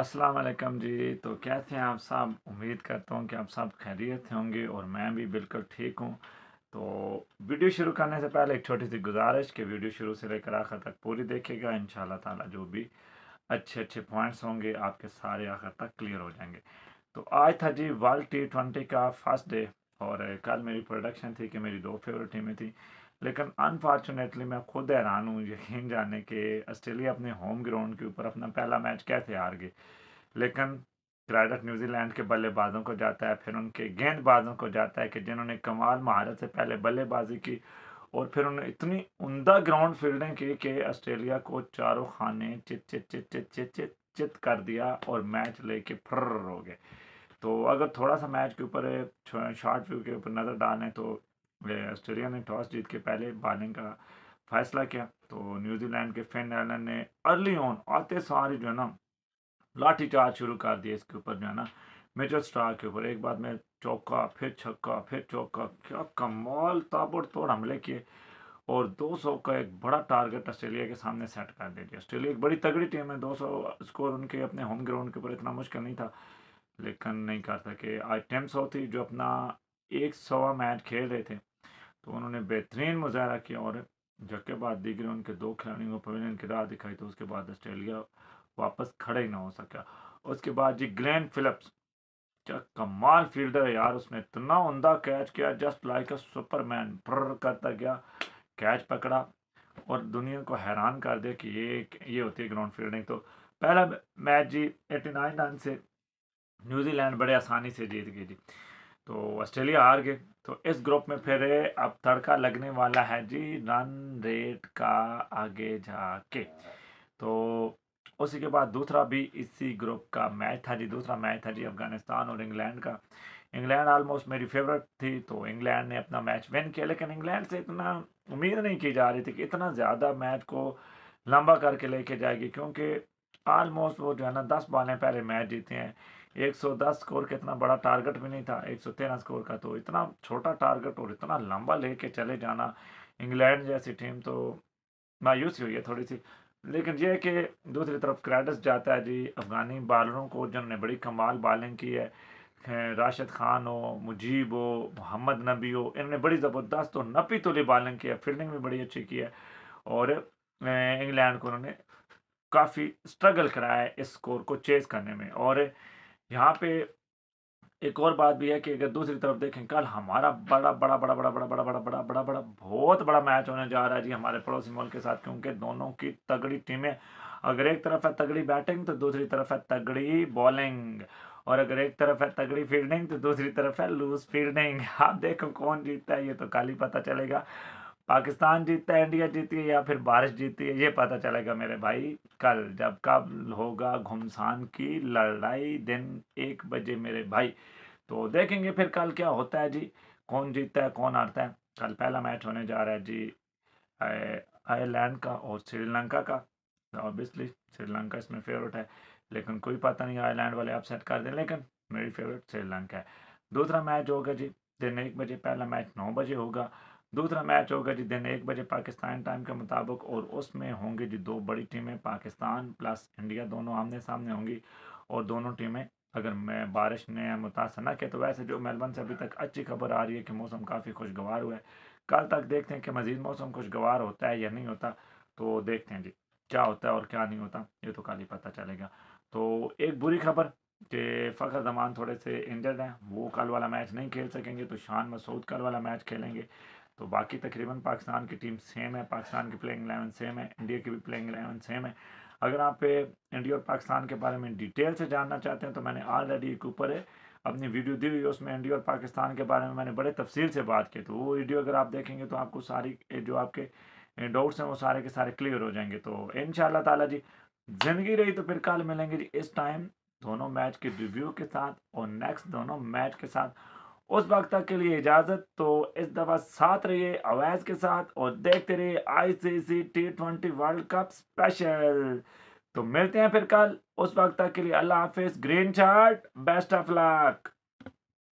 अस्सलाम वालेकुम जी तो कैसे हैं आप साहब उम्मीद करता हूँ कि आप साहब खैरियत से होंगे और मैं भी बिल्कुल ठीक हूँ तो वीडियो शुरू करने से पहले एक छोटी सी गुजारिश कि वीडियो शुरू से लेकर आखिर तक पूरी देखेगा इन ताला जो भी अच्छे अच्छे पॉइंट्स होंगे आपके सारे आखिर तक क्लियर हो जाएंगे तो आज था जी वर्ल्ड टी ट्वेंटी का फर्स्ट डे और कल मेरी प्रोडक्शन थी कि मेरी दो फेवरेट टीमें थी लेकिन अनफॉर्चुनेटली मैं खुद हैरान हूँ यकीन जाने कि ऑस्ट्रेलिया अपने होम ग्राउंड के ऊपर अपना पहला मैच कैसे हार गई लेकिन क्रेडिट न्यूजीलैंड के बल्लेबाजों को जाता है फिर उनके गेंदबाजों को जाता है कि जिन्होंने कमाल महारत से पहले बल्लेबाजी की और फिर उन्होंने इतनी उमदा ग्राउंड फील्डिंग की कि ऑस्ट्रेलिया को चारों खाने चित चित चित चित चित चित चित कर दिया और मैच लेके फर्र हो गए तो अगर थोड़ा सा मैच के ऊपर शॉर्ट व्यू के ऊपर नज़र डालें तो वे ऑस्ट्रेलिया ने टॉस जीत के पहले बॉलिंग का फैसला किया तो न्यूजीलैंड के फिन एलन ने अर्ली ऑन आते सारे जो है ना लाठी चार्ज शुरू कर दिए इसके ऊपर जो है ना मेजर स्टार के ऊपर एक बार में चौका फिर छक्का फिर चौका क्या कमाल ताबड़तोड़ हमले किए और 200 का एक बड़ा टारगेट ऑस्ट्रेलिया के सामने सेट कर दिया ऑस्ट्रेलिया एक बड़ी तगड़ी टीम है 200 स्कोर उनके अपने होम ग्राउंड के ऊपर इतना मुश्किल नहीं था लेकिन नहीं करता कि आज टेम्स थी जो अपना एक सवा मैच खेल रहे थे तो उन्होंने बेहतरीन मुजाहरा किया और जबकि रहे उनके दो खिलाड़ियों को पवेलियन की राह दिखाई तो उसके बाद ऑस्ट्रेलिया वापस खड़े ही ना हो सका उसके बाद जी ग्लैन फिलिप्स क्या कमाल फील्डर है यार उसने इतना उमदा कैच किया जस्ट लाइक अ सुपरमैन प्र करता गया कैच पकड़ा और दुनिया को हैरान कर दिया कि ये ये होती है ग्राउंड फील्डिंग तो पहला मैच जी एटी नाइन रन से न्यूजीलैंड बड़े आसानी से जीत गई जी तो ऑस्ट्रेलिया हार गए तो इस ग्रुप में फिर अब तड़का लगने वाला है जी रन रेट का आगे जाके तो उसी के बाद दूसरा भी इसी ग्रुप का मैच था जी दूसरा मैच था जी अफगानिस्तान और इंग्लैंड का इंग्लैंड ऑलमोस्ट मेरी फेवरेट थी तो इंग्लैंड ने अपना मैच विन किया लेकिन इंग्लैंड से इतना उम्मीद नहीं की जा रही थी कि इतना ज़्यादा मैच को लंबा करके लेके जाएगी क्योंकि ऑलमोस्ट वो जो है ना दस बॉलें पहले मैच जीते हैं 110 स्कोर का इतना बड़ा टारगेट भी नहीं था 113 स्कोर का तो इतना छोटा टारगेट और इतना लंबा लेके चले जाना इंग्लैंड जैसी टीम तो मायूसी हुई है थोड़ी सी लेकिन यह कि दूसरी तरफ क्रेडस जाता है जी अफगानी बॉलरों को जिन्होंने बड़ी कमाल बॉलिंग की है राशिद खान हो मुजीब हो मोहम्मद नबी हो इन्होंने बड़ी ज़बरदस्त और नपी तुली बॉलिंग की है फील्डिंग भी बड़ी अच्छी की है और इंग्लैंड को उन्होंने काफ़ी स्ट्रगल कराया है इस स्कोर को चेज़ करने में और यहाँ पे एक और बात भी है कि अगर दूसरी तरफ देखें कल हमारा बड़ा बड़ा बड़ा बड़ा बड़ा बड़ा बड़ा बड़ा बड़ा बड़ा बहुत बड़ा मैच होने जा रहा है जी हमारे पड़ोसी मुल्क के साथ क्योंकि दोनों की तगड़ी टीमें अगर एक तरफ है तगड़ी बैटिंग तो दूसरी तरफ है तगड़ी बॉलिंग और अगर एक तरफ है तगड़ी फील्डिंग तो दूसरी तरफ है लूज फील्डिंग आप देखो कौन जीतता है ये तो कल ही पता चलेगा पाकिस्तान जीतता है इंडिया जीती है या फिर बारिश जीती है ये पता चलेगा मेरे भाई कल जब कब होगा घुमसान की लड़ाई दिन एक बजे मेरे भाई तो देखेंगे फिर कल क्या होता है जी कौन जीतता है कौन हारता है कल पहला मैच होने जा रहा है जी आयरलैंड का और श्रीलंका का ऑब्वियसली श्रीलंका इसमें फेवरेट है लेकिन कोई पता नहीं आयरलैंड वाले अपसेट कर दें लेकिन मेरी फेवरेट श्रीलंका है दूसरा मैच होगा जी दिन एक बजे पहला मैच नौ बजे होगा दूसरा मैच होगा जी दिन एक बजे पाकिस्तान टाइम के मुताबिक और उसमें होंगी जी दो बड़ी टीमें पाकिस्तान प्लस इंडिया दोनों आमने सामने होंगी और दोनों टीमें अगर मैं बारिश ने मुतासर ना किया तो वैसे जो मेलबर्न से अभी तक अच्छी खबर आ रही है कि मौसम काफ़ी खुशगवार हुआ है कल तक देखते हैं कि मज़ीद मौसम खुशगवार होता है या नहीं होता तो देखते हैं जी क्या होता है और क्या नहीं होता ये तो कल ही पता चलेगा तो एक बुरी खबर कि फ़खर जमान थोड़े से इंजर्ड हैं वो कल वाला मैच नहीं खेल सकेंगे तो शान मसूद कल वाला मैच खेलेंगे तो बाकी तकरीबन पाकिस्तान की टीम सेम है पाकिस्तान की प्लेइंग एलेवन सेम है इंडिया की भी प्लेइंग एलेवन सेम है अगर आप इंडिया और पाकिस्तान के बारे में डिटेल से जानना चाहते हैं तो मैंने ऑलरेडी एक ऊपर है अपनी वीडियो दी हुई है उसमें इंडिया और पाकिस्तान के बारे में मैंने बड़े तफसील से बात की तो वो वीडियो अगर आप देखेंगे तो आपको सारी जो आपके डाउट्स हैं वो सारे के सारे क्लियर हो जाएंगे तो इन ताला जी ज़िंदगी रही तो फिर कल मिलेंगे जी इस टाइम दोनों मैच के रिव्यू के साथ और नेक्स्ट दोनों मैच के साथ उस वक्त तक के लिए इजाज़त तो इस दफ़ा साथ रहिए अवैज के साथ और देखते रहिए ICC T twenty world cup special तो मिलते हैं फिर कल उस वक्त तक के लिए अल्लाह हाफिज़ green chart best of luck